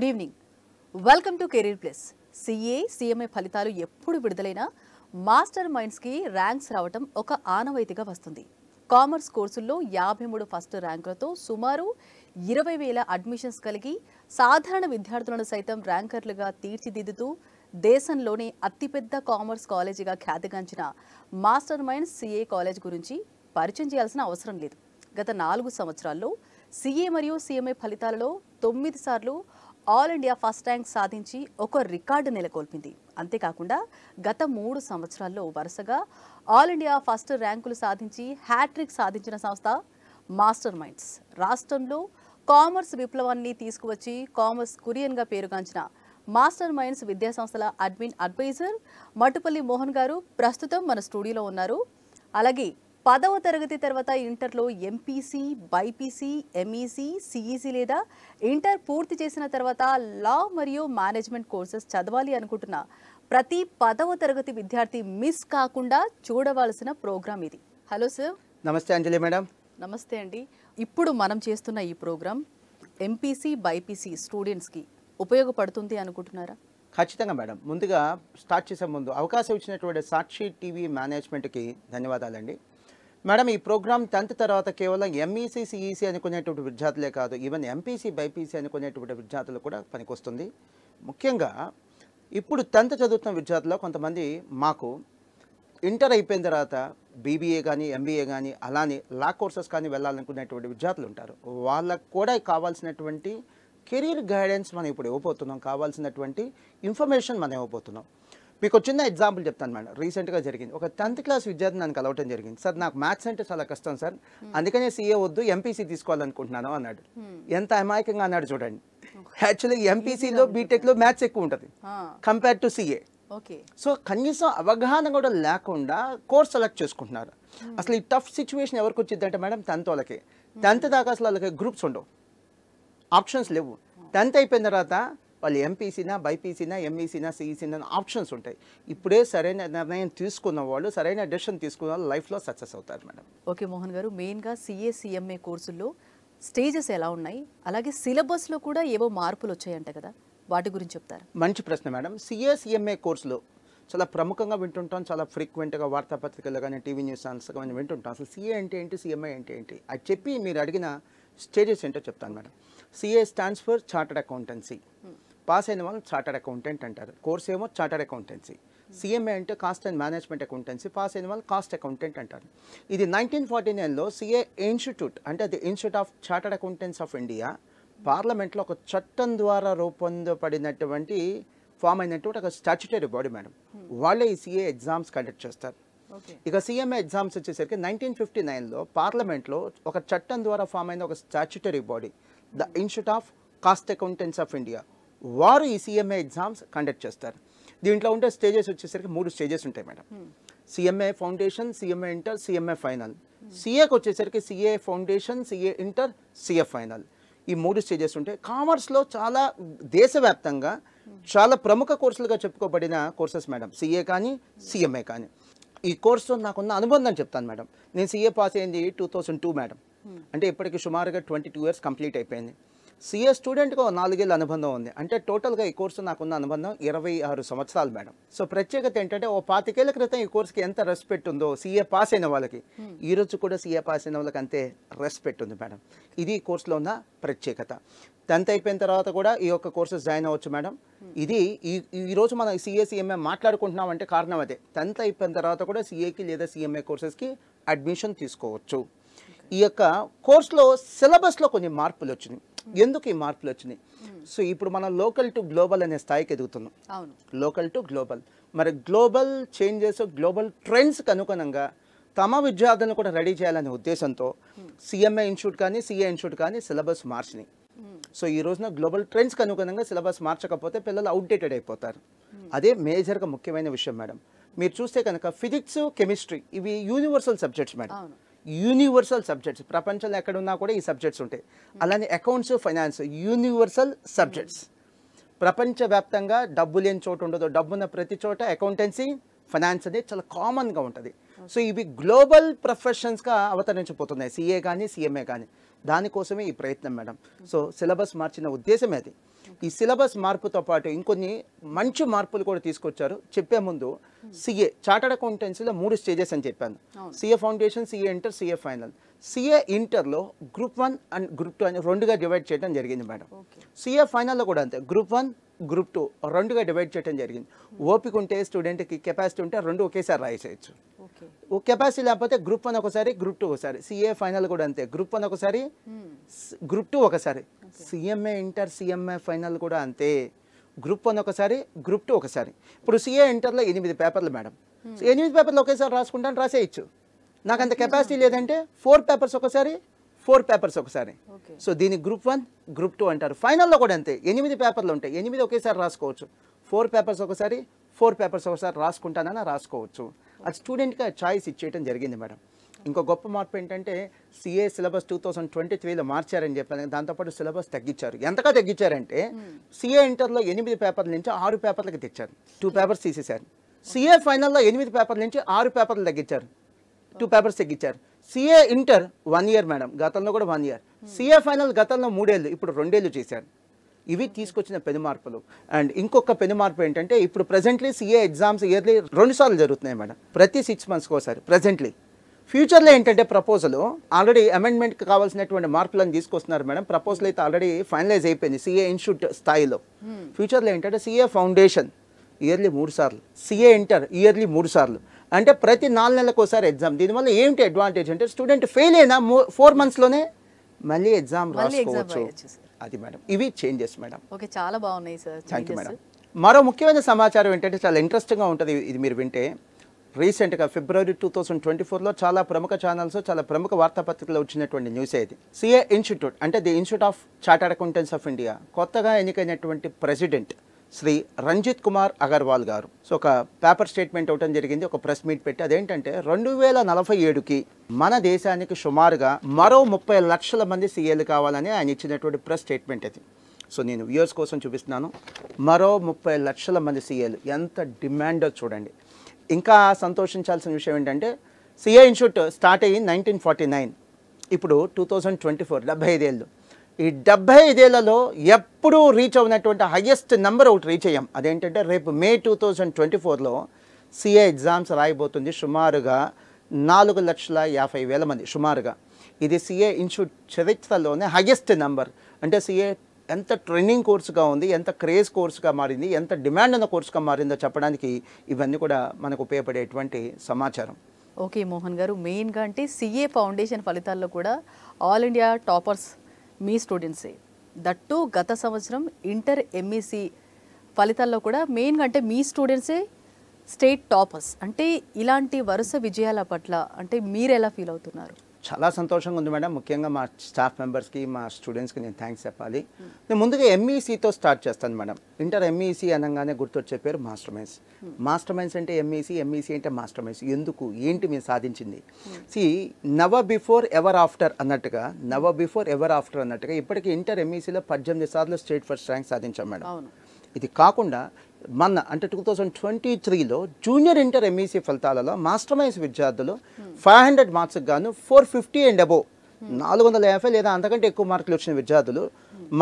Good evening welcome to career plus CA CMA ఫలితాలు ఎప్పుడు విడుదలైనా master మైండ్స్కి ranks రావటం ఒక ఆనవాయితీగా వస్తుంది కామర్స్ కోర్సుల్లో యాభై మూడు ఫస్ట్ ర్యాంకులతో సుమారు ఇరవై వేల అడ్మిషన్స్ కలిగి సాధారణ విద్యార్థులను సైతం ర్యాంకర్లుగా తీర్చిదిద్దుతూ దేశంలోనే అతిపెద్ద కామర్స్ కాలేజీగా ఖ్యాతిగాంచిన మాస్టర్ మైండ్స్ సిఏ కాలేజ్ గురించి పరిచయం చేయాల్సిన అవసరం లేదు గత నాలుగు సంవత్సరాల్లో సిఏ మరియు సిఎంఏ ఫలితాలలో తొమ్మిది సార్లు ఆల్ ఇండియా ఫస్ట్ ర్యాంక్ సాధించి ఒక రికార్డు నెలకొల్పింది అంతేకాకుండా గత మూడు సంవత్సరాల్లో వరుసగా ఆల్ ఇండియా ఫస్ట్ ర్యాంకులు సాధించి హ్యాట్రిక్ సాధించిన సంస్థ మాస్టర్ మైండ్స్ రాష్ట్రంలో కామర్స్ విప్లవాన్ని తీసుకువచ్చి కామర్స్ కురియన్గా పేరుగాంచిన మాస్టర్ మైండ్స్ విద్యా సంస్థల అడ్మిన్ అడ్వైజర్ మటుపల్లి మోహన్ గారు ప్రస్తుతం మన స్టూడియోలో ఉన్నారు అలాగే పదవ తరగతి తర్వాత ఇంటర్లో ఎంపీసీ బైపీసీ ఎంఈసీ సిఈసీ లేదా ఇంటర్ పూర్తి చేసిన తర్వాత లా మరియు మేనేజ్మెంట్ కోర్సెస్ చదవాలి అనుకుంటున్న ప్రతి పదవ తరగతి విద్యార్థి మిస్ కాకుండా చూడవలసిన ప్రోగ్రామ్ ఇది హలో సార్ నమస్తే అంజలి మేడం నమస్తే అండి ఇప్పుడు మనం చేస్తున్న ఈ ప్రోగ్రామ్ ఎంపీసీ బైపీసీ స్టూడెంట్స్కి ఉపయోగపడుతుంది అనుకుంటున్నారా ఖచ్చితంగా మేడం ముందుగా స్టార్ట్ చేసే ముందు అవకాశం ఇచ్చినటువంటి సాక్షి టీవీ మేనేజ్మెంట్కి ధన్యవాదాలండి మేడం ఈ ప్రోగ్రామ్ టెన్త్ తర్వాత కేవలం ఎంఈసీ సిఈసీ e e అనుకునేటువంటి విద్యార్థులే కాదు ఈవెన్ ఎంపీసీ బైపీసీ అనుకునేటువంటి విద్యార్థులు కూడా పనికొస్తుంది ముఖ్యంగా ఇప్పుడు టెన్త్ చదువుతున్న విద్యార్థుల్లో కొంతమంది మాకు ఇంటర్ అయిపోయిన తర్వాత బీబీఏ కానీ ఎంబీఏ కానీ అలానే లా కోర్సెస్ కానీ వెళ్ళాలనుకునేటువంటి విద్యార్థులు ఉంటారు వాళ్ళకు కూడా కావాల్సినటువంటి కెరీర్ గైడెన్స్ మనం ఇప్పుడు ఇవ్వబోతున్నాం కావాల్సినటువంటి ఇన్ఫర్మేషన్ మనం ఇవ్వబోతున్నాం మీకు చిన్న ఎగ్జాంపుల్ చెప్తాను మేడం రీసెంట్గా జరిగింది ఒక టెన్త్ క్లాస్ విద్యార్థి నన్ను కలవటం జరిగింది సార్ నాకు మ్యాథ్స్ అంటే చాలా కష్టం సార్ అందుకనే సీఏ వద్దు ఎంపీసీ తీసుకోవాలనుకుంటున్నాను అన్నాడు ఎంత అమాయకంగా అన్నాడు చూడండి యాక్చువల్లీ ఎంపీసీలో బీటెక్లో మ్యాథ్స్ ఎక్కువ ఉంటుంది కంపేర్ టు సీఏ సో కనీసం అవగాహన కూడా లేకుండా కోర్స్ సెలెక్ట్ చేసుకుంటున్నారు అసలు ఈ టఫ్ సిచ్యువేషన్ ఎవరికి వచ్చిందంటే మేడం టెన్త్ వాళ్ళకి టెన్త్ దాకా అసలు వాళ్ళకి గ్రూప్స్ ఉండవు ఆప్షన్స్ లేవు టెన్త్ అయిపోయిన తర్వాత వాళ్ళు ఎంపీసీనా బైపీసీనా ఎంఈసీనా సిఈసీనా ఆప్షన్స్ ఉంటాయి ఇప్పుడే సరైన నిర్ణయం తీసుకున్న వాళ్ళు సరైన డెసిషన్ తీసుకున్న వాళ్ళు లైఫ్లో సక్సెస్ అవుతారు మేడం ఓకే మోహన్ గారు మెయిన్గా సిఏ సిఎంఏ కోర్సుల్లో స్టేజెస్ ఎలా ఉన్నాయి అలాగే సిలబస్లో కూడా ఏవో మార్పులు వచ్చాయంట కదా వాటి గురించి చెప్తారు మంచి ప్రశ్న మేడం సిఏ సిఎంఏ కోర్సులో చాలా ప్రముఖంగా వింటుంటాం చాలా ఫ్రీక్వెంట్గా వార్తాపత్రికలు కానీ టీవీ న్యూస్ ఛానల్స్ కానీ వింటుంటాం అసలు సీఏ అంటే ఏంటి సీఎంఐ అంటే ఏంటి అది చెప్పి మీరు అడిగిన స్టేజెస్ ఏంటో చెప్తాను madam CA stands for chartered accountancy pass అయిన వాళ్ళు చార్టెడ్ అకౌంటెంట్ అంటారు కోర్స్ ఏమో చార్టెడ్ అకౌంటెన్సీ సిఎంఏ అంటే cost and management accountancy pass అయిన వాళ్ళు కాస్ట్ అకౌంటెంట్ అంటారు ఇది నైన్టీన్ ఫార్టీ నైన్లో సిఏ ఇన్స్టిట్యూట్ అంటే the institute of chartered accountants of India పార్లమెంట్లో ఒక చట్టం ద్వారా రూపొందపడినటువంటి ఫామ్ అయినటువంటి ఒక స్టాచ్యుటరీ బాడీ మేడం వాళ్ళే ఈ సిఏ ఎగ్జామ్స్ కండక్ట్ చేస్తారు ఇక సీఎంఏ ఎగ్జామ్స్ వచ్చేసరికి నైన్టీన్ ఫిఫ్టీ నైన్లో పార్లమెంట్లో ఒక చట్టం ద్వారా ఫామ్ అయిన ఒక statutory body the institute of cost accountants of India వారు ఈ సిఎంఏ ఎగ్జామ్స్ కండక్ట్ చేస్తారు దీంట్లో ఉంటే స్టేజెస్ వచ్చేసరికి మూడు స్టేజెస్ ఉంటాయి madam CMA hmm. Foundation CMA inter CMA final సిఏకి hmm. వచ్చేసరికి CA foundation CA inter CA final ఈ మూడు స్టేజెస్ ఉంటాయి కామర్స్లో చాలా దేశవ్యాప్తంగా hmm. చాలా ప్రముఖ కోర్సులుగా చెప్పుకోబడిన కోర్సెస్ మేడం సిఏ కానీ సిఎంఏ కానీ ఈ కోర్సుతో నాకున్న అనుబంధం చెప్తాను మేడం నేను సిఏ పాస్ అయింది టూ థౌసండ్ టూ మేడం అంటే ఇప్పటికి సుమారుగా ట్వంటీ టూ ఇయర్స్ కంప్లీట్ అయిపోయింది సిఏ స్టూడెంట్గా నాలుగేళ్ళ అనుబంధం ఉంది అంటే టోటల్గా ఈ కోర్సు నాకున్న అనుబంధం ఇరవై ఆరు సంవత్సరాలు మేడం సో ప్రత్యేకత ఏంటంటే ఓ పాతికేళ్ల క్రితం ఈ కోర్సుకి ఎంత రెస్పెక్ట్ ఉందో సీఏ పాస్ అయిన వాళ్ళకి ఈరోజు కూడా సీఏ పాస్ అయిన వాళ్ళకి అంతే రెస్పెక్ట్ ఉంది మేడం ఇది ఈ కోర్సులో ఉన్న ప్రత్యేకత టెన్త్ అయిపోయిన తర్వాత కూడా ఈ యొక్క కోర్సెస్ జాయిన్ అవ్వచ్చు మేడం ఇది ఈ ఈరోజు మనం సీఎంఏ మాట్లాడుకుంటున్నాం అంటే కారణం అదే టెన్త్ అయిపోయిన తర్వాత కూడా సీఏకి లేదా సిఎంఏ కోర్సెస్కి అడ్మిషన్ తీసుకోవచ్చు ఈ యొక్క కోర్సులో సిలబస్లో కొన్ని మార్పులు వచ్చినాయి ఎందుకు ఈ మార్పులు వచ్చినాయి సో ఇప్పుడు మనం లోకల్ టు గ్లోబల్ అనే స్థాయికి ఎదుగుతున్నాం లోకల్ టు గ్లోబల్ మరి గ్లోబల్ చేంజెస్ గ్లోబల్ ట్రెండ్స్ అనుగుణంగా తమ విద్యార్థులను కూడా రెడీ చేయాలనే ఉద్దేశంతో సిఎంఏ ఇన్స్టిట్యూట్ కానీ సిఏ ఇన్స్టిట్యూట్ కానీ సిలబస్ మార్చినాయి సో ఈ రోజున గ్లోబల్ ట్రెండ్స్కి అనుగుణంగా సిలబస్ మార్చకపోతే పిల్లలు అవుట్డేటెడ్ అయిపోతారు అదే మేజర్గా ముఖ్యమైన విషయం మేడం మీరు చూస్తే కనుక ఫిజిక్స్ కెమిస్ట్రీ ఇవి universal subjects madam universal subjects ప్రపంచంలో ఎక్కడున్నా కూడా ఈ సబ్జెక్ట్స్ ఉంటాయి అలానే అకౌంట్స్ ఫైనాన్స్ యూనివర్సల్ సబ్జెక్ట్స్ ప్రపంచవ్యాప్తంగా డబ్బు లేని చోటు ఉండదు డబ్బున్న ప్రతి చోట అకౌంటెన్సీ ఫైనాన్స్ అనేది చాలా కామన్గా ఉంటుంది సో ఇవి గ్లోబల్ ప్రొఫెషన్స్గా అవతరించిపోతున్నాయి సీఏ కానీ సీఎంఏ కానీ దానికోసమే ఈ ప్రయత్నం మేడం సో సిలబస్ మార్చిన ఉద్దేశమే అది ఈ సిలబస్ మార్పుతో పాటు ఇంకొన్ని మంచి మార్పులు కూడా తీసుకొచ్చారు చెప్పే ముందు సిఏ చార్టర్డ్ అకౌంటెన్సీలో మూడు స్టేజెస్ అని చెప్పాను CA foundation CA inter CA ఫైనల్ సిఏ ఇంటర్లో group one and group two అని రెండుగా డివైడ్ చేయడం జరిగింది మేడం సిఏ ఫైనల్లో కూడా అంతే గ్రూప్ వన్ గ్రూప్ టూ రెండుగా డివైడ్ చేయడం జరిగింది ఓపిక ఉంటే స్టూడెంట్కి కెపాసిటీ ఉంటే రెండు ఒకేసారి ఓ కెపాసిటీ లేకపోతే గ్రూప్ వన్ ఒకసారి గ్రూప్ టూ ఒకసారి సిఏ ఫైనల్ కూడా అంతే గ్రూప్ వన్ ఒకసారి గ్రూప్ టూ ఒకసారి సిఎంఏ ఇంటర్ సిఎంఏ ఫైనల్ కూడా అంతే గ్రూప్ వన్ ఒకసారి గ్రూప్ టూ ఒకసారి ఇప్పుడు సిఏ ఇంటర్లో ఎనిమిది పేపర్లు మేడం ఎనిమిది పేపర్లు ఒకేసారి రాసుకుంటాను రాసేయచ్చు నాకు అంత కెపాసిటీ లేదంటే ఫోర్ పేపర్స్ ఒకసారి ఫోర్ పేపర్స్ ఒకసారి సో దీని గ్రూప్ వన్ గ్రూప్ టూ అంటారు ఫైనల్లో కూడా అంతే ఎనిమిది పేపర్లు ఉంటాయి ఎనిమిది ఒకేసారి రాసుకోవచ్చు ఫోర్ పేపర్స్ ఒకసారి ఫోర్ పేపర్స్ ఒకసారి రాసుకుంటానని రాసుకోవచ్చు అది స్టూడెంట్గా చాయిస్ ఇచ్చేయటం జరిగింది మేడం ఇంకో గొప్ప మార్పు ఏంటంటే CA syllabus two thousand twenty త్రీలో మార్చారని చెప్పాను దాంతోపాటు సిలబస్ తగ్గించారు ఎంతగా తగ్గించారంటే సిఏ ఇంటర్లో ఎనిమిది పేపర్ల నుంచి ఆరు పేపర్లకు తెచ్చారు టూ పేపర్స్ hmm. తీసేశారు సిఏ ఫైనల్లో ఎనిమిది పేపర్ల నుంచి ఆరు పేపర్లు తగ్గించారు టూ పేపర్స్ తగ్గించారు CA inter one year madam గతంలో కూడా one year CA hmm. Final గతంలో మూడేళ్ళు ఇప్పుడు రెండేళ్ళు చేశారు ఇవి hmm. తీసుకొచ్చిన పెను మార్పులు అండ్ ఇంకొక పెను మార్పు ఏంటంటే ఇప్పుడు ప్రజెంట్లీ సిఏ ఎగ్జామ్స్ ఇయర్లీ రెండు సార్లు జరుగుతున్నాయి మేడం ప్రతి సిక్స్ మంత్స్కి ఒకసారి ప్రజెంట్లీ ఫ్యూచర్లో ఏంటంటే ప్రపోజలు ఆల్రెడీ అమెండ్మెంట్కి కావాల్సినటువంటి మార్పులను తీసుకొస్తున్నారు మేడం ప్రపోజల్ అయితే ఆల్రెడీ ఫైనలైజ్ అయిపోయింది సిఏ ఇన్స్టిట్యూట్ స్థాయిలో ఫ్యూచర్లో hmm. ఏంటంటే సిఏ ఫౌండేషన్ ఇయర్లీ మూడు సార్లు సిఏ ఇంటర్ ఇయర్లీ మూడు సార్లు అంటే ప్రతి నాలుగు నెలలకు ఒకసారి ఎగ్జామ్ దీనివల్ల ఏమిటి అడ్వాంటేజ్ అంటే స్టూడెంట్ ఫెయిల్ అయినా ఫోర్ మంత్స్లోనే మళ్ళీ ఎగ్జామ్ రాసుకోవచ్చు అది మేడం ఇవి చేంజెస్ మేడం ఓకే చాలా బాగున్నాయి సార్ థ్యాంక్ యూ మేడం మరో ముఖ్యమైన సమాచారం ఏంటంటే చాలా ఇంట్రెస్టింగ్గా ఉంటుంది ఇది మీరు వింటే రీసెంట్గా ఫిబ్రవరి టూ థౌసండ్ ట్వంటీ ఫోర్లో చాలా ప్రముఖ ఛానల్స్ చాలా ప్రముఖ వార్తాపత్రికలో వచ్చినటువంటి న్యూస్ ఇది సిఏ ఇన్స్టిట్యూట్ అంటే the institute of chartered accountants of India కొత్తగా ఎన్నికైనటువంటి ప్రెసిడెంట్ శ్రీ రంజిత్ కుమార్ అగర్వాల్ గారు సో ఒక పేపర్ స్టేట్మెంట్ అవటం జరిగింది ఒక ప్రెస్ మీట్ పెట్టి అదేంటంటే రెండు వేల నలభై ఏడుకి మన దేశానికి సుమారుగా మరో ముప్పై లక్షల మంది సీఏలు కావాలని ఆయన ఇచ్చినటువంటి ప్రెస్ స్టేట్మెంట్ అది సో నేను వ్యూయర్స్ కోసం చూపిస్తున్నాను మరో ముప్పై లక్షల మంది సీఏలు ఎంత డిమాండో చూడండి ఇంకా సంతోషించాల్సిన విషయం ఏంటంటే సిఏ ఇన్స్టిట్యూట్ స్టార్ట్ అయ్యి నైన్టీన్ ఫార్టీ నైన్ ఇప్పుడు టూ థౌజండ్ ట్వంటీ ఫోర్ డెబ్బై ఐదేళ్ళు ఈ డెబ్బై ఐదేళ్లలో ఎప్పుడూ రీచ్ అవునటువంటి హయ్యెస్ట్ నెంబర్ ఒకటి రీచ్ అయ్యాం అదేంటంటే రేపు మే టూ థౌజండ్ ట్వంటీ ఫోర్లో సిఏ ఎగ్జామ్స్ రాయబోతుంది సుమారుగా నాలుగు లక్షల యాభై వేల మంది సుమారుగా ఇది సిఏ ఇన్స్టిట్యూట్ చరిత్రలోనే హయ్యెస్ట్ నెంబర్ అంటే సిఏ ఎంత ట్రెండింగ్ కోర్సుగా ఉంది ఎంత క్రేజ్ కోర్సుగా మారింది ఎంత డిమాండ్ ఉన్న కోర్సుగా మారిందో చెప్పడానికి ఇవన్నీ కూడా మనకు ఉపయోగపడేటువంటి సమాచారం ఓకే మోహన్ గారు మెయిన్గా అంటే సిఏ ఫౌండేషన్ ఫలితాల్లో కూడా ఆల్ ఇండియా టాపర్స్ మీ స్టూడెంట్సే దట్టు గత సంవత్సరం ఇంటర్ ఎంఈసి e ఫలితాల్లో కూడా మెయిన్గా అంటే మీ స్టూడెంట్సే స్టేట్ టాపర్స్ అంటే ఇలాంటి వరుస విజయాల పట్ల అంటే మీరు ఎలా ఫీల్ అవుతున్నారు చాలా సంతోషంగా ఉంది మేడం ముఖ్యంగా మా స్టాఫ్ మెంబర్స్కి మా స్టూడెంట్స్కి నేను థ్యాంక్స్ చెప్పాలి నేను ముందుగా ఎంఈసీతో e స్టార్ట్ చేస్తాను మేడం ఇంటర్ ఎంఈసీ e అనగానే గుర్తొచ్చే పేరు మాస్టర్ మైన్స్ మాస్టర్ మైన్స్ అంటే ఎంఈసీ ఎంఈసీ e అంటే మాస్టర్ మైన్స్ ఎందుకు ఏంటి మేము సాధించింది సి నవ బిఫోర్ ఎవర్ ఆఫ్టర్ అన్నట్టుగా నవ బిఫోర్ ఎవర్ ఆఫ్టర్ అన్నట్టుగా ఇప్పటికీ ఇంటర్ ఎంఈసీలో పద్దెనిమిది సార్లు స్టేట్ ఫస్ట్ ర్యాంక్ సాధించాం మేడం ఇది కాకుండా మన అంటే టూ థౌజండ్ ట్వంటీ త్రీలో జూనియర్ ఇంటర్ ఎంఈసీ ఫలితాలలో మాస్టర్ మైన్స్ విద్యార్థులు ఫైవ్ హండ్రెడ్ మార్క్స్కి గాను ఫోర్ ఫిఫ్టీ అండ్ అబోవ్ నాలుగు వందల యాభై లేదా అంతకంటే ఎక్కువ మార్కులు వచ్చిన విద్యార్థులు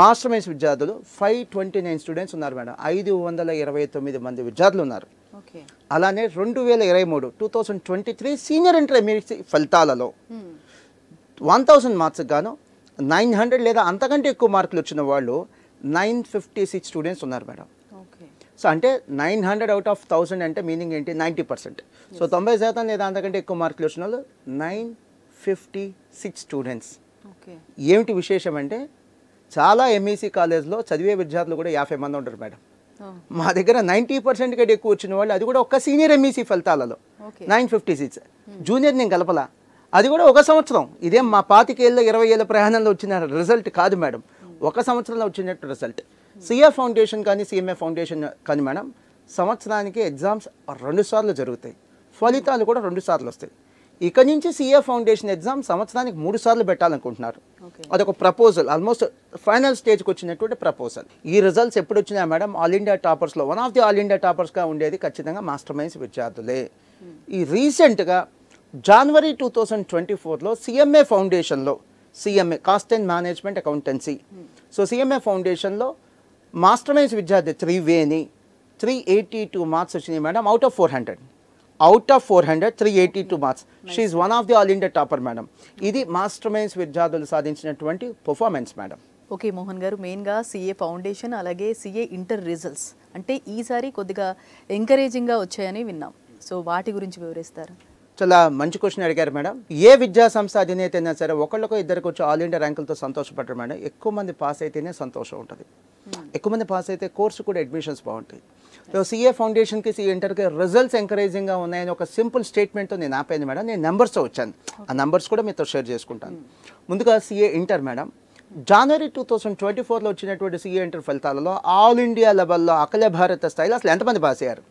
మాస్టర్ మైన్స్ విద్యార్థులు ఫైవ్ ట్వంటీ నైన్ స్టూడెంట్స్ ఉన్నారు మేడం ఐదు వందల ఇరవై తొమ్మిది మంది విద్యార్థులు ఉన్నారు అలానే రెండు వేల ఇరవై మూడు two thousand twenty three senior inter MEC ఫలితాలలో వన్ థౌసండ్ మార్క్స్కి గాను నైన్ హండ్రెడ్ లేదా అంతకంటే ఎక్కువ మార్కులు వచ్చిన వాళ్ళు నైన్ ఫిఫ్టీ సిక్స్ స్టూడెంట్స్ ఉన్నారు మేడం సో అంటే nine hundred out of thousand అంటే మీనింగ్ ఏంటి నైంటీ పర్సెంట్ సో తొంభై శాతం లేదా అంతకంటే ఎక్కువ మార్కులు వచ్చిన వాళ్ళు నైన్ ఫిఫ్టీ సిక్స్ స్టూడెంట్స్ ఏమిటి విశేషం అంటే చాలా ఎంఈసీ e కాలేజ్లో చదివే విద్యార్థులు కూడా యాభై మంది ఉంటారు మేడం మా దగ్గర నైంటీ పర్సెంట్ కంటే ఎక్కువ వచ్చిన వాళ్ళు అది కూడా ఒక సీనియర్ ఎంఈసీ e ఫలితాలలో nine fifty six hmm. Junior నేను కలపలా అది కూడా ఒక సంవత్సరం ఇదేం మా పాతికేళ్ళ ఇరవై ఏళ్ళ ప్రయాణంలో వచ్చిన రిజల్ట్ కాదు మేడం hmm. ఒక సంవత్సరంలో వచ్చినట్టు రిజల్ట్ సిఏ ఫౌండేషన్ కానీ సిఎంఏ ఫౌండేషన్ కానీ మేడం సంవత్సరానికి ఎగ్జామ్స్ రెండు సార్లు జరుగుతాయి ఫలితాలు కూడా రెండు సార్లు వస్తాయి ఇక నుంచి సిఏ ఫౌండేషన్ ఎగ్జామ్ సంవత్సరానికి మూడు సార్లు పెట్టాలనుకుంటున్నారు అదొక ప్రపోజల్ ఆల్మోస్ట్ ఫైనల్ స్టేజ్కి వచ్చినటువంటి ప్రపోజల్ ఈ రిజల్ట్స్ ఎప్పుడు వచ్చినాయి మేడం ఆల్ ఇండియా టాపర్స్లో one of the all India టాపర్స్గా ఉండేది ఖచ్చితంగా మాస్టర్ మైన్స్ విద్యార్థులే ఈ రీసెంట్గా జనవరి టూ థౌజండ్ ట్వంటీ ఫోర్లో సిఎంఏ ఫౌండేషన్లో CMA cost and management accountancy so CMA ఫౌండేషన్లో మైన్స్ విద్యార్థి త్రీ వేని త్రీ ఎయిటీ టూ మార్క్స్ వచ్చినాయి madam out of four hundred out of four hundred three eighty two marks she one of the all India topper madam ఇది minds విద్యార్థులు సాధించినటువంటి performance madam okay Mohan garu మెయిన్గా CA foundation అలాగే CA inter results అంటే ఈసారి కొద్దిగా ఎంకరేజింగ్గా వచ్చాయని విన్నాం సో వాటి గురించి వివరిస్తారు చాలా మంచి క్వశ్చన్ అడిగారు మేడం ఏ విద్యా సంస్థ అధినేత అయినా సరే ఒకళ్ళకో ఇద్దరికి వచ్చి ఆల్ ఇండియా ర్యాంకులతో సంతోషపడరు మేడం ఎక్కువ మంది పాస్ అయితేనే సంతోషం ఉంటుంది ఎక్కువ మంది పాస్ అయితే కోర్సు కూడా అడ్మిషన్స్ బాగుంటాయి సో సిఏ ఫౌండేషన్కి సిఏ ఇంటర్కి రిజల్ట్స్ ఎంకరేజింగ్గా ఉన్నాయని ఒక సింపుల్ స్టేట్మెంట్తో నేను ఆపాను మేడం నేను నెంబర్స్తో వచ్చాను ఆ నెంబర్స్ కూడా మీతో షేర్ చేసుకుంటాను ముందుగా సిఏ ఇంటర్ మేడం జనవరి టూ థౌసండ్ ట్వంటీ ఫోర్లో వచ్చినటువంటి సిఏ ఇంటర్ ఫలితాలలో ఆల్ ఇండియా లెవెల్లో అఖిల భారత స్థాయిలో అసలు ఎంతమంది పాస్ అయ్యారు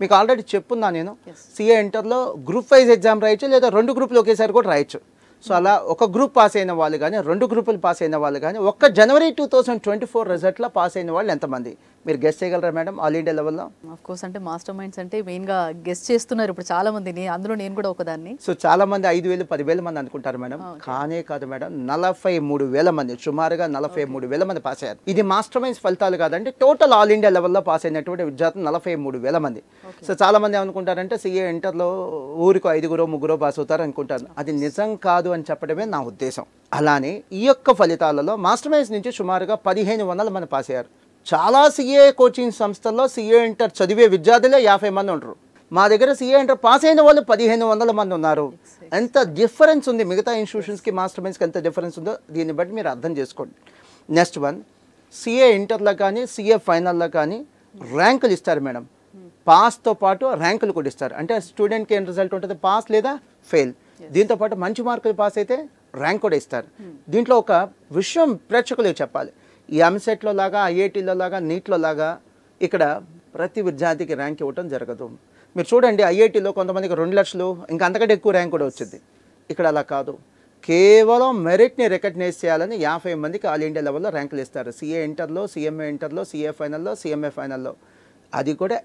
మీకు ఆల్రెడీ చెప్పున్నా నేను సిఏ ఇంటర్లో గ్రూప్ వైజ్ ఎగ్జామ్ రాయొచ్చు లేదా రెండు గ్రూప్లు ఒకేసారి కూడా రాయొచ్చు సో అలా ఒక గ్రూప్ పాస్ అయిన వాళ్ళు కానీ రెండు గ్రూపులు పాస్ అయిన వాళ్ళు కానీ ఒక్క జనవరి టూ థౌసండ్ ట్వంటీ ఫోర్ రిజల్ట్లో పాస్ అయిన వాళ్ళు ఎంతమంది మీరు గెస్ట్ చేయగలరా మేడం ఆల్ ఇండియా లెవెల్లో ఆఫ్ కోర్స్ అంటే మాస్టర్ మైండ్స్ అంటే మెయిన్గా గెస్ట్ చేస్తున్నారు ఇప్పుడు చాలా మందిని అందులో నేను కూడా ఒకదాన్ని సో చాలా మంది ఐదు వేలు పదివేల మంది అనుకుంటారు మేడం ah, కానే కాదు మేడం నలభై మూడు వేల మంది సుమారుగా నలభై మూడు వేల మంది పాస్ అయ్యారు ఇది మాస్టర్ మైండ్స్ ఫలితాలు కాదంటే టోటల్ ఆల్ ఇండియా లెవెల్లో పాస్ అయినటువంటి విద్యార్థులు నలభై మూడు వేల మంది సో చాలా మంది ఏమనుకుంటారంటే సిఏ ఇంటర్లో ఊరికి ఐదుగురో ముగ్గురో పాస్ అవుతారు అనుకుంటారు అది నిజం కాదు అని చెప్పడమే నా ఉద్దేశం అలానే ఈ యొక్క ఫలితాలలో మాస్టర్ మైండ్స్ నుంచి సుమారుగా పదిహేను వందల మంది పాస్ అయ్యారు చాలా సిఏ కోచింగ్ సంస్థల్లో సిఏ ఇంటర్ చదివే విద్యార్థులే యాభై మంది ఉంటారు మా దగ్గర సిఏ ఇంటర్ పాస్ అయిన వాళ్ళు పదిహేను వందల మంది ఉన్నారు ఎంత డిఫరెన్స్ ఉంది మిగతా ఇన్స్టిట్యూషన్స్కి మాస్టర్ మైన్స్కి ఎంత డిఫరెన్స్ ఉందో దీన్ని బట్టి మీరు అర్థం చేసుకోండి నెక్స్ట్ వన్ సిఏ ఇంటర్లో కానీ సిఏ ఫైనల్లో కానీ ర్యాంకులు ఇస్తారు మేడం పాస్తో పాటు ర్యాంకులు కూడా ఇస్తారు అంటే స్టూడెంట్కి ఏం రిజల్ట్ ఉంటుంది పాస్ లేదా ఫెయిల్ దీంతోపాటు మంచి మార్కులు పాస్ అయితే ర్యాంక్ కూడా ఇస్తారు hmm. దీంట్లో ఒక విషయం ప్రేక్షకులకు చెప్పాలి ఈ అంసెట్లో లాగా ఐఐటీలో లాగా నీట్లో లాగా ఇక్కడ ప్రతి విద్యార్థికి ర్యాంక్ ఇవ్వటం జరగదు మీరు చూడండి ఐఐటీలో కొంతమందికి రెండు లక్షలు ఇంకా అంతకంటే ఎక్కువ ర్యాంక్ కూడా వచ్చింది ఇక్కడ అలా కాదు కేవలం మెరిట్ని రికగ్నైజ్ చేయాలని యాభై మందికి ఆల్ ఇండియా లెవెల్లో ర్యాంకులు ఇస్తారు సిఏ ఇంటర్లో సిఎంఏ ఇంటర్లో సిఏ ఫైనల్లో సిఎంఏ ఫైనల్లో అది కూడా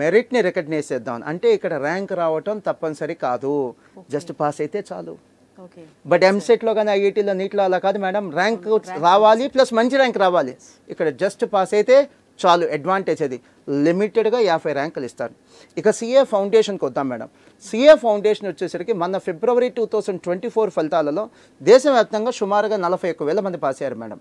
మెరిట్ని రికగ్నైజ్ చేద్దాం అంటే ఇక్కడ ర్యాంక్ రావటం తప్పనిసరి కాదు జస్ట్ పాస్ అయితే చాలు బట్ ఎంసెట్లో కానీ ఐఐటీలో e నీట్లో అలా కాదు మేడం ర్యాంక్ రావాలి ప్లస్ మంచి ర్యాంక్ రావాలి ఇక్కడ జస్ట్ పాస్ అయితే చాలు అడ్వాంటేజ్ అది లిమిటెడ్గా యాభై ర్యాంకులు ఇస్తారు ఇక సిఏ ఫౌండేషన్కి వద్దాం మేడం సిఏ ఫౌండేషన్ వచ్చేసరికి మన ఫిబ్రవరి టూ థౌసండ్ ట్వంటీ ఫోర్ ఫలితాలలో దేశవ్యాప్తంగా సుమారుగా నలభై ఒక్క వేల మంది పాస్ అయ్యారు మేడం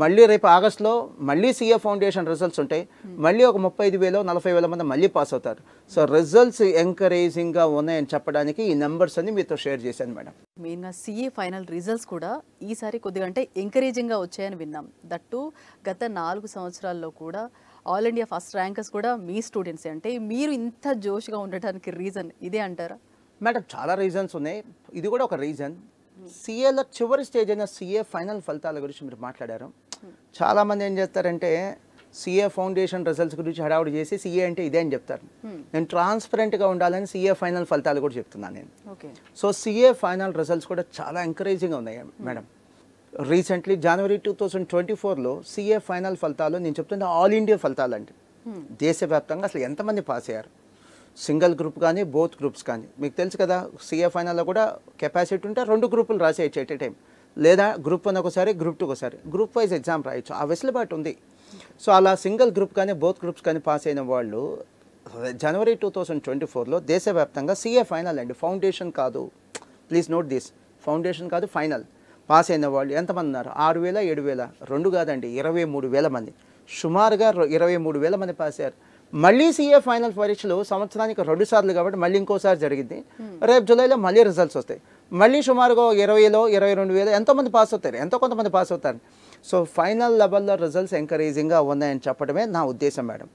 మళ్ళీ రేపు ఆగస్టులో మళ్ళీ సీఏ ఫౌండేషన్ రిజల్ట్స్ ఉంటాయి మళ్ళీ ఒక ముప్పై ఐదు వేలో నలభై వేల మంది మళ్ళీ పాస్ అవుతారు సో రిజల్ట్స్ ఎంకరేజింగ్గా ఉన్నాయని చెప్పడానికి ఈ నెంబర్స్ అన్ని మీతో షేర్ చేశాను మేడం మెయిన్గా సీఏ ఫైనల్ రిజల్ట్స్ కూడా ఈసారి కొద్దిగా అంటే ఎంకరేజింగ్గా వచ్చాయని విన్నాం దట్టు గత నాలుగు సంవత్సరాల్లో కూడా ఆల్ ఇండియా ఫస్ట్ ర్యాంకర్స్ కూడా మీ స్టూడెంట్స్ అంటే మీరు ఇంత జోష్గా ఉండటానికి రీజన్ ఇదే అంటారా మేడం చాలా రీజన్స్ ఉన్నాయి ఇది కూడా ఒక రీజన్ సిఏలో చివరి స్టేజ్ అయిన సీఏ ఫైనల్ ఫలితాల గురించి మీరు మాట్లాడారు చాలామంది ఏం చేస్తారంటే సిఏ ఫౌండేషన్ రిజల్ట్స్ గురించి హడావుడు చేసి సీఏ అంటే ఇదే అని చెప్తారు నేను ట్రాన్స్పరెంట్గా ఉండాలని సిఏ ఫైనల్ ఫలితాలు కూడా చెప్తున్నాను నేను సో సిఏ ఫైనల్ రిజల్ట్స్ కూడా చాలా ఎంకరేజింగ్ ఉన్నాయి మేడం రీసెంట్లీ జనవరి టూ థౌజండ్ ట్వంటీ ఫోర్లో సిఏ ఫైనల్ ఫలితాలు నేను చెప్తున్నా ఆల్ ఇండియా ఫలితాలు అండి hmm. దేశవ్యాప్తంగా అసలు ఎంతమంది పాస్ అయ్యారు సింగిల్ గ్రూప్ కానీ బోత్ గ్రూప్స్ కానీ మీకు తెలుసు కదా సీఏ ఫైనల్లో కూడా కెపాసిటీ ఉంటే రెండు గ్రూపులు రాసేయచ్చు ఎట్ ఏ టైం లేదా గ్రూప్ వన్ ఒకసారి గ్రూప్ టూ ఒకసారి గ్రూప్ వైజ్ ఎగ్జామ్ రాయొచ్చు ఆ వెసులుబాటు ఉంది సో అలా సింగిల్ గ్రూప్ కానీ బోత్ గ్రూప్స్ కానీ పాస్ అయిన వాళ్ళు జనవరి టూ థౌజండ్ ట్వంటీ ఫోర్లో దేశవ్యాప్తంగా సీఏ ఫైనల్ అండి ఫౌండేషన్ కాదు ప్లీజ్ నోట్ దిస్ ఫౌండేషన్ కాదు ఫైనల్ పాస్ అయిన వాళ్ళు ఎంతమంది ఉన్నారు ఆరు వేల ఏడు వేల రెండు కాదండి ఇరవై మూడు వేల మంది సుమారుగా ఇరవై మూడు వేల మంది పాస్ అయ్యారు మళ్ళీ సీఏ ఫైనల్ పరీక్షలు సంవత్సరానికి రెండు సార్లు కాబట్టి మళ్ళీ ఇంకోసారి జరిగింది hmm. రేపు జూలైలో మళ్ళీ రిజల్ట్స్ వస్తాయి మళ్ళీ సుమారుగా ఇరవైలో ఇరవై రెండు వేలు ఎంతోమంది పాస్ అవుతారు ఎంతో కొంతమంది పాస్ అవుతారు సో ఫైనల్ లెవెల్లో రిజల్ట్స్ ఎంకరేజింగ్గా ఉన్నాయని చెప్పడమే నా ఉద్దేశం మేడం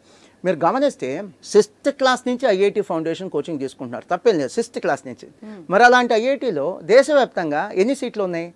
మీరు గమనిస్తే సిక్స్త్ క్లాస్ నుంచి ఐఐటి ఫౌండేషన్ కోచింగ్ తీసుకుంటున్నారు తప్పేం లేదు సిక్స్త్ క్లాస్ నుంచి hmm. మరి అలాంటి ఐఐటిలో దేశవ్యాప్తంగా ఎన్ని సీట్లు ఉన్నాయి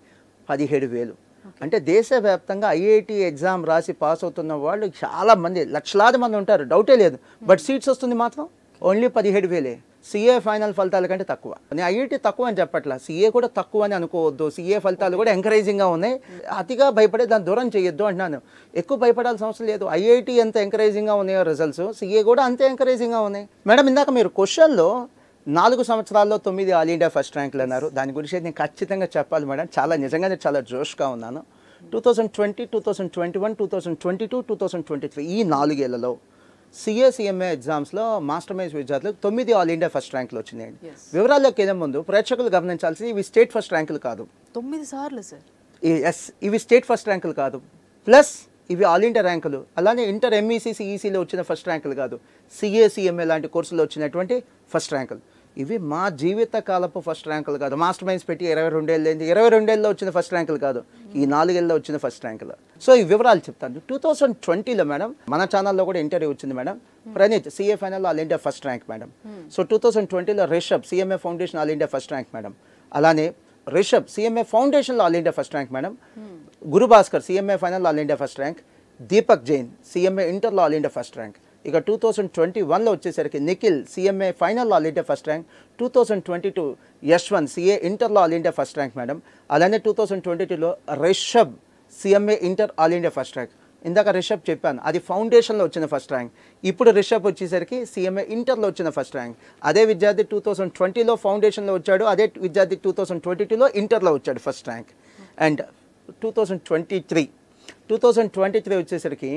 పదిహేడు వేలు అంటే దేశవ్యాప్తంగా ఐఐటి ఎగ్జామ్ రాసి పాస్ అవుతున్న వాళ్ళు చాలా మంది లక్షలాది మంది ఉంటారు డౌటే లేదు బట్ సీట్స్ వస్తుంది మాత్రం ఓన్లీ పదిహేడు వేలే సిఏ ఫైనల్ ఫలితాల కంటే తక్కువ నేను ఐఐటి తక్కువ అని చెప్పట్లా సిఏ కూడా తక్కువ అని అనుకోవద్దు సిఏ ఫలితాలు కూడా ఎంకరేజింగ్గా ఉన్నాయి అతిగా భయపడే దాన్ని దూరం చేయొద్దు అంటున్నాను ఎక్కువ భయపడాల్సిన అవసరం లేదు ఐఐటి ఎంత ఎంకరేజింగ్గా ఉన్నాయో రిజల్ట్స్ సిఏ కూడా అంతే ఎంకరేజింగ్గా ఉన్నాయి మేడం ఇందాక మీరు క్వశ్చన్లో నాలుగు సంవత్సరాల్లో తొమ్మిది ఆల్ ఇండియా ఫస్ట్ ర్యాంకులు అన్నారు దాని గురించి నేను ఖచ్చితంగా చెప్పాలి మేడం చాలా నేను చాలా జోష్గా ఉన్నాను two thousand twenty two thousand twenty one two thousand twenty two two thousand twenty three ఈ నాలుగేళ్లలో సిఏసిఎంఏ ఎగ్జామ్స్లో మాస్టర్ మైజ్ విద్యార్థులకు తొమ్మిది ఆల్ ఇండియా ఫస్ట్ ర్యాంకులు వచ్చినాయండి వివరాల్లోకి వెళ్ళే ముందు ప్రేక్షకులు గమనించాల్సి ఇవి స్టేట్ ఫస్ట్ ర్యాంకులు కాదు తొమ్మిది సార్లు సార్ ఎస్ ఇవి స్టేట్ ఫస్ట్ ర్యాంకులు కాదు ప్లస్ ఇవి ఆల్ ఇండియా ర్యాంకులు అలానే ఇంటర్ ఎంఈసీసీ ఈసీలో e e వచ్చిన ఫస్ట్ ర్యాంకులు కాదు సిఏసిఎంఏ లాంటి కోర్సులో వచ్చినటువంటి ఫస్ట్ ర్యాంకులు ఇవి మా జీవిత కాలపు ఫస్ట్ ర్యాంకులు కాదు మాస్టర్ మైండ్స్ పెట్టి ఇరవై రెండేళ్ళు అయింది ఇరవై రెండేళ్ళలో వచ్చిన ఫస్ట్ ర్యాంకులు కాదు ఈ నాలుగేళ్ళలో వచ్చిన ఫస్ట్ ర్యాంకులు సో ఈ వివరాలు చెప్తాను టూ థౌసండ్ ట్వంటీలో మేడం మన ఛానల్లో కూడా ఇంటర్వ్యూ వచ్చింది మేడం ప్రణీత్ సిఏ ఫైనల్లో all India first rank madam so two thousand ట్వంటీలో Rishabh CMA foundation all India first rank madam అలానే రిషబ్ సిఎంఏ ఫౌండేషన్లో all India first rank madam Gurubhaskar CMA ఫైనల్లో all India first rank Deepak Jain CMA ఇంటర్లో ఆల్ ఇండియా ఫస్ట్ ర్యాంక్ ఇక two thousand twenty వన్లో వచ్చేసరికి Nikhil CMA final all India first rank two thousand twenty two Yashwant CA ఇంటర్లో all India first rank madam అలానే two thousand twenty టూలో Rishabh CMA inter all India first rank ఇందాక రిషబ్ చెప్పాను అది ఫౌండేషన్లో వచ్చిన ఫస్ట్ ర్యాంక్ ఇప్పుడు రిషబ్ వచ్చేసరికి సీఎంఏ ఇంటర్లో వచ్చిన ఫస్ట్ ర్యాంక్ అదే విద్యార్థి టూ థౌసండ్ ట్వంటీలో ఫౌండేషన్లో వచ్చాడు అదే విద్యార్థి టూ థౌసండ్ ట్వంటీ టూలో ఇంటర్లో వచ్చాడు first rank and two thousand twenty three two thousand twenty three వచ్చేసరికి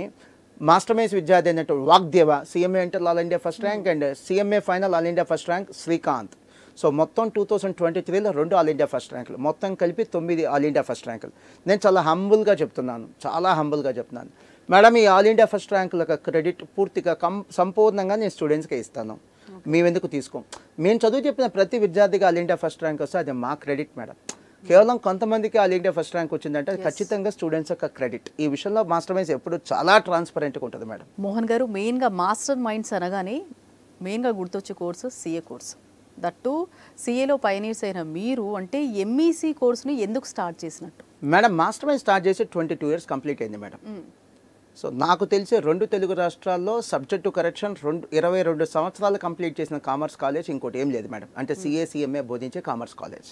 మాస్టర్ మేస్ విద్యార్థి అయినట్టు Vagdeva CMA inter all India first rank and CMA final all India first rank Srikanth so మొత్తం టూ థౌసండ్ ట్వంటీ త్రీలో రెండు all India first ర్యాంకులు మొత్తం కలిపి తొమ్మిది ఆల్ ఇండియా ఫస్ట్ ర్యాంకులు నేను చాలా హంబుల్గా చెప్తున్నాను చాలా హంబుల్గా చెప్తున్నాను మేడం ఈ ఆల్ ఇండియా ఫస్ట్ ర్యాంకుల క్రెడిట్ పూర్తిగా కం సంపూర్ణంగా నేను స్టూడెంట్స్కి ఇస్తాను మేమెందుకు తీసుకోం మేము చదువు చెప్పిన ప్రతి విద్యార్థిగా ఆల్ ఇండియా ఫస్ట్ ర్యాంక్ వస్తే అది మా క్రెడిట్ మేడం కేవలం కొంతమందికి ఆ ఫస్ట్ ర్యాంక్ వచ్చిందంటే ఖచ్చితంగా స్టూడెంట్స్ యొక్క క్రెడిట్ ఈ విషయంలో మాస్టర్ మైండ్స్ ఎప్పుడు చాలా ట్రాన్స్పరెంట్గా ఉంటుంది మేడం మోహన్ గారు మెయిన్గా మాస్టర్ మైండ్స్ అనగానే మెయిన్గా గుర్తొచ్చే కోర్సు సీఏ కోర్సు దట్టు సీఏలో పైనీర్స్ అయిన మీరు అంటే ఎంఈసీ e కోర్సును ఎందుకు స్టార్ట్ చేసినట్టు మేడం మాస్టర్ మైండ్ స్టార్ట్ చేసి ట్వంటీ టూ ఇయర్స్ కంప్లీట్ అయింది మేడం hmm. సో నాకు తెలిసి రెండు తెలుగు రాష్ట్రాల్లో సబ్జెక్టు కరెక్షన్ రెండు ఇరవై రెండు సంవత్సరాలు కంప్లీట్ చేసిన కామర్స్ కాలేజ్ ఇంకోటి ఏం లేదు మేడం అంటే hmm. సిఏసీఎంఏ బోధించే కామర్స్ కాలేజ్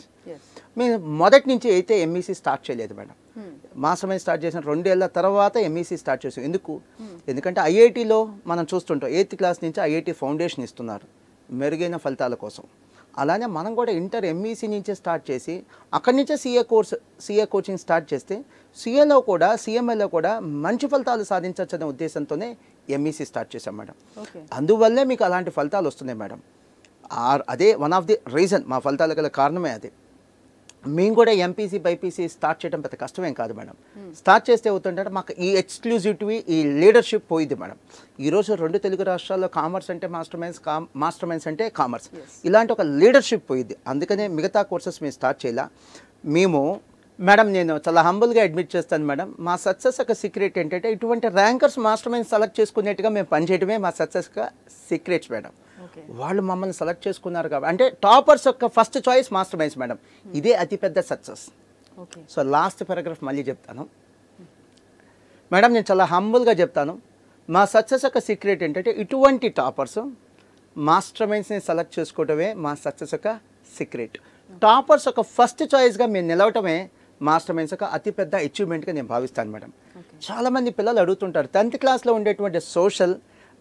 మేము మొదటి నుంచి అయితే ఎంఈసీ స్టార్ట్ e చేయలేదు మేడం hmm. మాసమే స్టార్ట్ చేసిన రెండేళ్ల తర్వాత ఎంఈసీ స్టార్ట్ e చేసాం ఎందుకు hmm. ఎందుకంటే ఐఐటిలో మనం చూస్తుంటాం ఎయిత్ క్లాస్ నుంచి ఐఐటి ఫౌండేషన్ ఇస్తున్నారు మెరుగైన ఫలితాల కోసం అలానే మనం కూడా ఇంటర్ ఎంఈసీ e నుంచే స్టార్ట్ చేసి అక్కడి నుంచే CA course CA coaching start చేస్తే సీఏలో కూడా సీఎంఏలో కూడా మంచి ఫలితాలు సాధించవచ్చనే ఉద్దేశంతోనే ఎంఈసీ స్టార్ట్ e చేశాం మేడం అందువల్లే మీకు అలాంటి ఫలితాలు వస్తున్నాయి మేడం అదే వన్ ఆఫ్ ది రీజన్ మా ఫలితాలు గల కారణమే అదే మేము కూడా ఎంపీసీ బైపీసీ స్టార్ట్ చేయడం పెద్ద కష్టమేం కాదు మేడం స్టార్ట్ hmm. చేస్తే అవుతుంటే మాకు ఈ ఎక్స్క్లూజివిటీ ఈ లీడర్షిప్ పోయింది మేడం ఈరోజు రెండు తెలుగు రాష్ట్రాల్లో కామర్స్ అంటే మాస్టర్ మైన్స్ కామ్ మాస్టర్ మైన్స్ అంటే కామర్స్ ఇలాంటి ఒక లీడర్షిప్ పోయింది అందుకనే మిగతా కోర్సెస్ మేము స్టార్ట్ చేయాల మేము మేడం నేను చాలా హంబుల్గా అడ్మిట్ చేస్తాను మేడం మా సక్సెస్ ఒక సీక్రెట్ ఏంటంటే ఇటువంటి ర్యాంకర్స్ మాస్టర్ మైన్స్ సెలెక్ట్ చేసుకునేట్టుగా మేము పనిచేయడమే మా సక్సెస్గా సీక్రెట్స్ మేడం వాళ్ళు మమ్మల్ని సెలెక్ట్ చేసుకున్నారు కాబట్టి అంటే టాపర్స్ యొక్క first choice master minds madam ఇదే అతిపెద్ద సక్సెస్ సో లాస్ట్ పారాగ్రాఫ్ మళ్ళీ చెప్తాను మేడం నేను చాలా హంబుల్గా చెప్తాను మా సక్సెస్ యొక్క సీక్రెట్ ఏంటంటే ఇటువంటి టాపర్స్ మాస్టర్ మైండ్స్ని సెలెక్ట్ చేసుకోవటమే మా సక్సెస్ యొక్క సీక్రెట్ టాపర్స్ ఒక ఫస్ట్ చాయిస్గా మేము నిలవటమే మాస్టర్ మైండ్స్ యొక్క అతిపెద్ద అచీవ్మెంట్గా నేను భావిస్తాను మేడం చాలామంది పిల్లలు అడుగుతుంటారు టెన్త్ క్లాస్లో ఉండేటువంటి సోషల్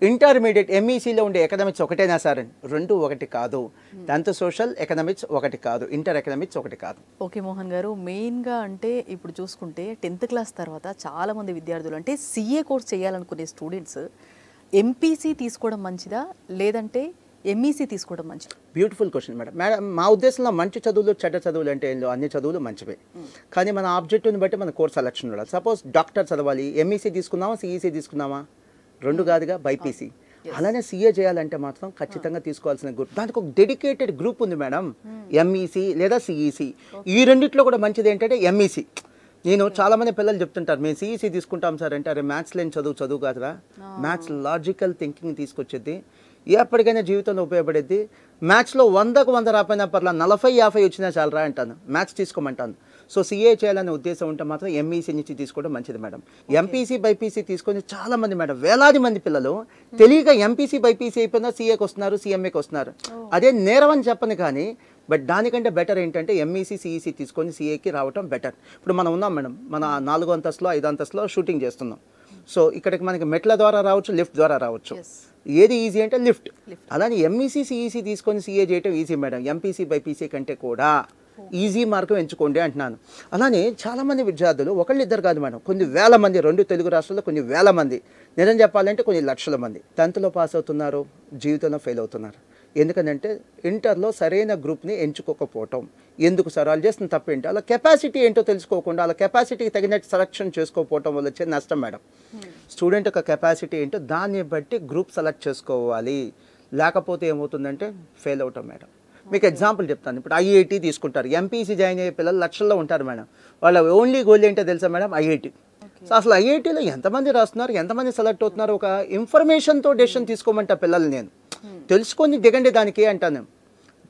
ఇంటర్మీడియట్ ఎంఈసీలో e ఉండే ఎకనామిక్స్ ఒకటేనా సార్ రెండు ఒకటి కాదు దాంతో hmm. సోషల్ ఎకనామిక్స్ ఒకటి కాదు ఇంటర్ ఎకనామిక్స్ ఒకటి కాదు ఓకే మోహన్ గారు మెయిన్గా అంటే ఇప్పుడు చూసుకుంటే టెన్త్ క్లాస్ తర్వాత చాలామంది విద్యార్థులు అంటే సీఏ కోర్స్ చేయాలనుకునే స్టూడెంట్స్ ఎంపీసీ తీసుకోవడం మంచిదా లేదంటే ఎంఈసీ e తీసుకోవడం మంచిది బ్యూటిఫుల్ క్వశ్చన్ మేడం మేడం మా ఉద్దేశంలో మంచి చదువులు చెడ్డ చదువులు అంటే అన్ని చదువులు మంచివే hmm. కానీ మన ఆబ్జెక్టివ్ని బట్టి మన కోర్స్ సెలక్షన్ ఉండాలి సపోజ్ డాక్టర్ చదవాలి ఎంఈసీ e తీసుకుందామా సిఈసీ తీసుకుందామా రెండు కాదుగా బైపీసీ అలానే సీఏ చేయాలంటే మాత్రం ఖచ్చితంగా తీసుకోవాల్సిన గ్రూప్ దానికి ఒక డెడికేటెడ్ గ్రూప్ ఉంది మేడం ఎంఈసీ hmm. e లేదా సిఈసీ e ఈ రెండిట్లో కూడా మంచిది ఏంటంటే ఎంఈసీ e నేను చాలామంది పిల్లలు చెప్తుంటారు మేము సిఈసీ తీసుకుంటాం సార్ అంటే అరే మ్యాథ్స్ లేని చదువు చదువు కాదురా మ్యాథ్స్ లాజికల్ థింకింగ్ తీసుకొచ్చేది ఎప్పటికైనా జీవితంలో ఉపయోగపడేది మ్యాథ్స్లో వందకు వంద రాపోయినా పర్లా నలభై యాభై వచ్చినా చాలరా అంటాను మ్యాథ్స్ తీసుకోమంటాను సో సిఏ చేయాలనే ఉద్దేశం ఉంటే మాత్రం ఎంఈసీ e నుంచి తీసుకోవడం మంచిది మేడం ఎంపీసీ బైపీసీ తీసుకొని చాలా మంది మేడం వేలాది మంది పిల్లలు తెలియక ఎంపీసీ బైపీసీ అయిపోయినా సీఏకి వస్తున్నారు సీఎంఏకి వస్తున్నారు అదే నేరం అని చెప్పను కానీ బట్ దానికంటే బెటర్ ఏంటంటే ఎంఈసీ సిఈసీ e e తీసుకొని సీఏకి రావటం బెటర్ ఇప్పుడు మనం ఉన్నాం మేడం మన నాలుగో అంతస్తులో ఐదు అంతస్తులో షూటింగ్ చేస్తున్నాం సో ఇక్కడికి మనకి మెట్ల ద్వారా రావచ్చు లిఫ్ట్ ద్వారా రావచ్చు ఏది ఈజీ అంటే లిఫ్ట్ అలానే ఎంఈసీ సిఈసీ తీసుకొని సీఏ చేయటం ఈజీ మేడం ఎంపీసీ బైపీసీ కంటే కూడా ఈజీ మార్గం ఎంచుకోండి అంటున్నాను అలానే చాలామంది విద్యార్థులు ఒకళ్ళిద్దరు కాదు మేడం కొన్ని వేల మంది రెండు తెలుగు రాష్ట్రాల్లో కొన్ని వేల మంది నిజం చెప్పాలంటే కొన్ని లక్షల మంది టెన్త్లో పాస్ అవుతున్నారు జీవితంలో ఫెయిల్ అవుతున్నారు ఎందుకంటే ఇంటర్లో సరైన గ్రూప్ని ఎంచుకోకపోవటం ఎందుకు సార్ వాళ్ళు చేసిన తప్పేంటి వాళ్ళ కెపాసిటీ ఏంటో తెలుసుకోకుండా అలా కెపాసిటీకి తగినట్టు సెలక్షన్ చేసుకోకపోవటం వల్ల వచ్చే నష్టం మేడం స్టూడెంట్ యొక్క కెపాసిటీ ఏంటో దాన్ని బట్టి గ్రూప్ సెలెక్ట్ చేసుకోవాలి లేకపోతే ఏమవుతుందంటే ఫెయిల్ అవటం మేడం మీకు ఎగ్జాంపుల్ చెప్తాను ఇప్పుడు ఐఐటి తీసుకుంటారు ఎంపీసీ జాయిన్ అయ్యే పిల్లలు లక్షల్లో ఉంటారు మేడం వాళ్ళ ఓన్లీ గోల్ ఏంటో తెలుసా మేడం ఐఐటి సో అసలు ఐఐటిలో ఎంతమంది రాస్తున్నారు ఎంతమంది సెలెక్ట్ అవుతున్నారు ఒక ఇన్ఫర్మేషన్తో డెసిషన్ తీసుకోమంటా పిల్లల్ని నేను hmm. తెలుసుకొని దిగండి దానికి అంటాను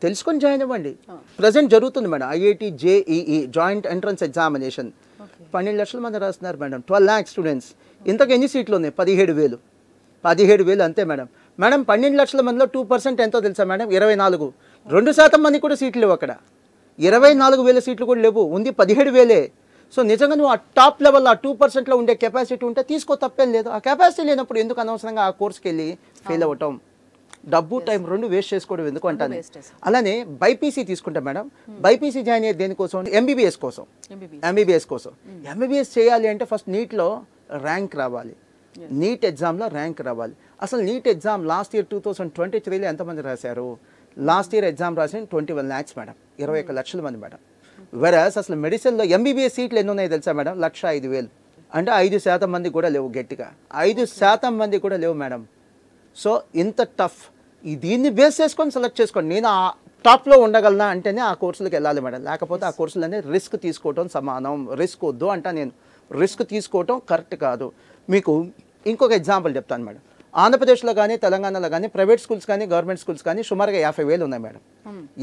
తెలుసుకొని జాయిన్ అవ్వండి ప్రజెంట్ oh. జరుగుతుంది madam IIT JEE joint entrance examination పన్నెండు లక్షల మంది రాస్తున్నారు మేడం ట్వెల్వ్ ల్యాక్ స్టూడెంట్స్ ఇంతకు ఎన్ని సీట్లు ఉన్నాయి పదిహేడు వేలు పదిహేడు వేలు అంతే మేడం మేడం పన్నెండు లక్షల మందిలో టూ పర్సెంట్ ఎంతో తెలుసా మేడం ఇరవై నాలుగు రెండు శాతం మంది కూడా సీట్లు లేవు అక్కడ ఇరవై నాలుగు వేల సీట్లు కూడా లేవు ఉంది పదిహేడు వేలే సో నిజంగా నువ్వు ఆ టాప్ లెవెల్ ఆ టూ పర్సెంట్లో ఉండే కెపాసిటీ ఉంటే తీసుకో తప్పేం లేదు ఆ కెపాసిటీ లేనప్పుడు ఎందుకు అనవసరంగా ఆ కోర్స్కి వెళ్ళి ఫెయిల్ అవ్వటం డబ్బు టైం రెండు వేస్ట్ చేసుకోవడం ఎందుకు అంటాను అలానే బైపీసీ తీసుకుంటా మేడం hmm. బైపీసీ జాయిన్ అయ్యే దేనికోసం ఎంబీబీఎస్ కోసం ఎంబీబీఎస్ కోసం ఎంబీబీఎస్ hmm. చేయాలి అంటే ఫస్ట్ నీట్లో ర్యాంక్ రావాలి నీట్ ఎగ్జామ్లో ర్యాంక్ రావాలి అసలు NEET exam last year two thousand twenty త్రీలో ఎంతమంది రాశారు లాస్ట్ ఇయర్ ఎగ్జామ్ రాసిన ట్వంటీ వన్ ల్యాక్స్ మేడం ఇరవై ఒక్క లక్షల మంది మేడం వెరస్ అసలు మెడిసిన్లో ఎంబీబీఎస్ సీట్లు ఎన్ని ఉన్నాయో తెలుసా మేడం లక్ష ఐదు వేలు అంటే ఐదు శాతం మంది కూడా లేవు గట్టిగా ఐదు శాతం మంది కూడా లేవు మేడం సో ఇంత టఫ్ దీన్ని బేస్ చేసుకొని సెలెక్ట్ చేసుకోండి నేను ఆ టాప్లో ఉండగలనా అంటేనే ఆ కోర్సులకు వెళ్ళాలి మేడం లేకపోతే ఆ కోర్సులనే రిస్క్ తీసుకోవటం సమానం రిస్క్ వద్దు అంటా నేను రిస్క్ తీసుకోవటం కరెక్ట్ కాదు మీకు ఇంకొక ఎగ్జాంపుల్ చెప్తాను మేడం ఆంధ్రప్రదేశ్లో కానీ తెలంగాణలో కానీ ప్రైవేట్ స్కూల్స్ కానీ గవర్నమెంట్ స్కూల్స్ కానీ సుమారుగా యాభై వేలు ఉన్నాయి మేడం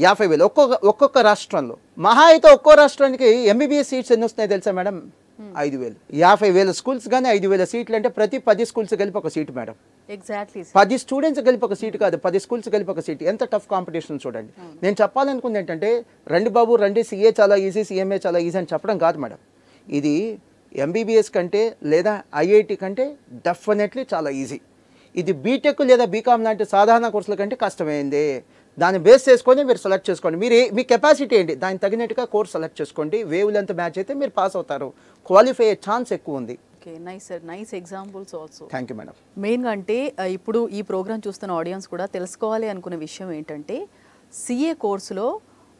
యాభై వేలు ఒక్కొక్క ఒక్కొక్క రాష్ట్రంలో మహా అయితే ఒక్కో రాష్ట్రానికి ఎంబీబీఎస్ సీట్స్ ఎన్ని వస్తున్నాయి తెలుసా మేడం ఐదు వేలు యాభై వేల స్కూల్స్ కానీ ఐదు వేల సీట్లు అంటే ప్రతి పది స్కూల్స్ కలిపి ఒక సీట్ మేడం ఎగ్జాక్ట్లీ పది స్టూడెంట్స్ కలిపి ఒక సీట్ కాదు పది స్కూల్స్ కలిపి ఒక సీట్ ఎంత టఫ్ కాంపిటీషన్ చూడండి నేను చెప్పాలనుకుంది ఏంటంటే రెండు బాబు రెండు సీఏ చాలా ఈజీ సీఎంఏ చాలా ఈజీ అని చెప్పడం కాదు మేడం ఇది ఎంబీబీఎస్ కంటే లేదా ఐఐటి కంటే డెఫినెట్లీ చాలా ఈజీ ఇది బీటెక్ లేదా బీకామ్ లాంటి సాధారణ కోర్సుల కంటే కష్టమైంది దాన్ని బేస్ చేసుకొని మీరు సెలెక్ట్ చేసుకోండి మీరు మీ కెపాసిటీ ఏంటి దానికి తగినట్టుగా కోర్స్ సెలెక్ట్ చేసుకోండి వేవ్ లెంత్ మ్యాచ్ అయితే మీరు పాస్ అవుతారు క్వాలిఫై అయ్యే ఛాన్స్ ఎక్కువ ఉంది okay nice nice examples also thank you madam మెయిన్గా అంటే ఇప్పుడు ఈ ప్రోగ్రామ్ చూస్తున్న ఆడియన్స్ కూడా తెలుసుకోవాలి అనుకునే విషయం ఏంటంటే సిఏ కోర్సులో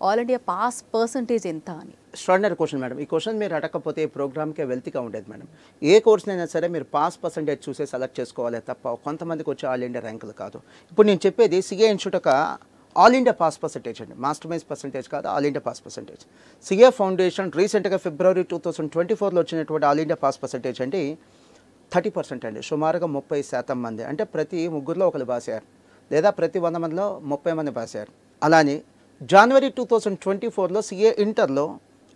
ఆల్ ఇండియా పాస్ పర్సంటేజ్ ఎంత అని ఎక్స్ట్రాడినరీ క్వశ్చన్ మేడం ఈ క్వశ్చన్ మీరు అడగకపోతే ప్రోగ్రామ్కే వెల్తీగా ఉండేది మేడం ఏ కోర్సునైనా సరే మీరు పాస్ పర్సంటేజ్ చూసే సెలెక్ట్ చేసుకోవాలి తప్ప కొంతమందికి వచ్చే ఆల్ ఇండియా ర్యాంకులు కాదు ఇప్పుడు నేను చెప్పేది సిఏ ఇన్స్టిట్యూట్ ఒక ఆల్ ఇండియా పాస్ పర్సంటేజ్ అండి మాస్టర్ మైన్స్ పర్సంటేజ్ కాదు all India pass percentage CA foundation రీసెంట్గా ఫిబ్రవరి టూ థౌసండ్ ట్వంటీ ఫోర్లో వచ్చినటువంటి ఆల్ ఇండియా పాస్ పర్సంటేజ్ అండి థర్టీ పర్సెంట్ అండి సుమారుగా ముప్పై శాతం మంది అంటే ప్రతి ముగ్గురులో ఒకరు బాసారు అయ్యారు లేదా ప్రతి వంద మందిలో ముప్పై మంది బాసారు అయ్యారు అలానే జనవరి టూ థౌజండ్ ట్వంటీ ఫోర్లో సిఏ ఇంటర్లో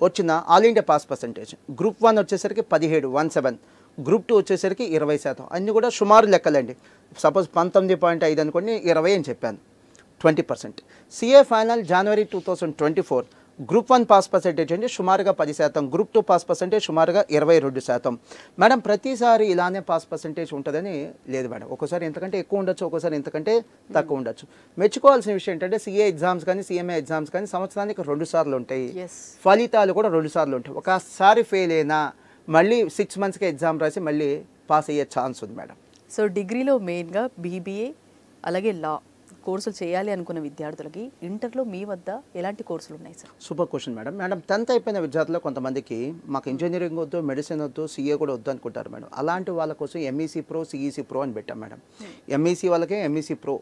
వచ్చిన all India pass percentage group one వచ్చేసరికి పదిహేడు వన్ సెవెన్ గ్రూప్ టూ వచ్చేసరికి ఇరవై శాతం అన్నీ కూడా సుమారు లెక్కలండి సపోజ్ పంతొమ్మిది పాయింట్ ఐదు అనుకోండి ఇరవై అని చెప్పాను ట్వంటీ పర్సెంట్ సిఏ ఫైనల్ జనవరి two thousand twenty four group one pass percentage అంటే సుమారుగా పది శాతం గ్రూప్ టూ పాస్ పర్సెంటేజ్ సుమారుగా ఇరవై రెండు శాతం మేడం ప్రతిసారి ఇలానే పాస్ పర్సెంటేజ్ ఉంటుందని లేదు మేడం ఒకసారి ఎంతకంటే ఎక్కువ ఉండొచ్చు ఒక్కోసారి ఎంతకంటే తక్కువ ఉండొచ్చు మెచ్చుకోవాల్సిన విషయం ఏంటంటే సిఏ ఎగ్జామ్స్ కానీ సిఎంఏ ఎగ్జామ్స్ కానీ సంవత్సరానికి రెండు సార్లు ఉంటాయి ఫలితాలు కూడా రెండు సార్లు ఉంటాయి ఒకసారి ఫెయిల్ అయినా మళ్ళీ సిక్స్ మంత్స్కి ఎగ్జామ్ రాసి మళ్ళీ పాస్ అయ్యే ఛాన్స్ ఉంది మేడం సో డిగ్రీలో మెయిన్గా బీబీఏ అలాగే లా కోర్సులు చేయాలి అనుకున్న విద్యార్థులకి ఇంటర్లో మీ వద్ద ఎలాంటి కోర్సులు ఉన్నాయి sir super question madam madam tenth అయిపోయిన విద్యార్థులు కొంతమందికి మాకు ఇంజనీరింగ్ వద్దు మెడిసిన్ వద్దు సీఏ కూడా వద్దు అనుకుంటారు మేడం అలాంటి వాళ్ళ కోసం ఎంఈసీ ప్రో సిఈసీ ప్రో అని పెట్టాం మేడం ఎంఈసీ hmm. e వాళ్ళకే ఎంఈసీ ప్రో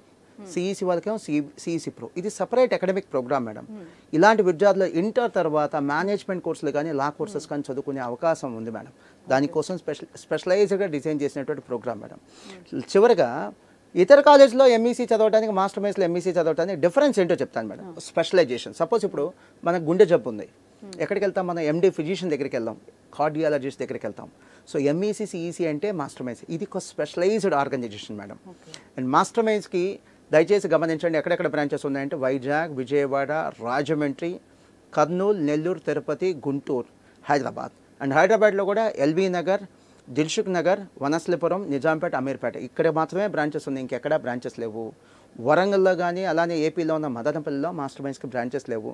సిఈసి వాళ్ళకేమో సి సిఈసి ప్రో ఇది separate academic program madam hmm. ఇలాంటి విద్యార్థులు ఇంటర్ తర్వాత మేనేజ్మెంట్ కోర్సులు కానీ లా కోర్సెస్ hmm. కానీ చదువుకునే అవకాశం ఉంది మేడం దానికోసం స్పెషల్ స్పెషలైజ్డ్గా డిజైన్ చేసినటువంటి ప్రోగ్రామ్ మేడం చివరిగా ఇతర కాలేజ్లో ఎంఈసీ e చదవడానికి మాస్టర్ మైన్స్లో ఎంఈసీ e చదవడానికి డిఫరెన్స్ ఏంటో చెప్తాను మేడం స్పెషలైజేషన్ సపోజ్ ఇప్పుడు మనకు గుండె జబ్బు ఉంది hmm. ఎక్కడికి వెళ్తాం మనం ఎండి ఫిజిషియన్ దగ్గరికి వెళ్దాం కార్డియాలజిస్ట్ దగ్గరికి వెళ్తాం సో ఎంఈసీ సిఈసీ అంటే మాస్టర్ మైన్స్ ఇది ఒక specialised organisation madam and Master మైన్స్కి దయచేసి గమనించండి ఎక్కడెక్కడ బ్రాంచెస్ ఉన్నాయంటే వైజాగ్ విజయవాడ రాజమండ్రి కర్నూలు నెల్లూరు తిరుపతి గుంటూరు హైదరాబాద్ అండ్ హైదరాబాద్లో కూడా ఎల్బీ నగర్ దిల్షుక్ నగర్ వనస్లిపురం నిజాంపేట అమీర్పేట ఇక్కడ మాత్రమే బ్రాంచెస్ ఉన్నాయి ఇంకెక్కడ బ్రాంచెస్ లేవు వరంగల్లో కానీ అలానే ఏపీలో ఉన్న మదనపల్లిలో మాస్టర్ మైన్స్కి బ్రాంచెస్ లేవు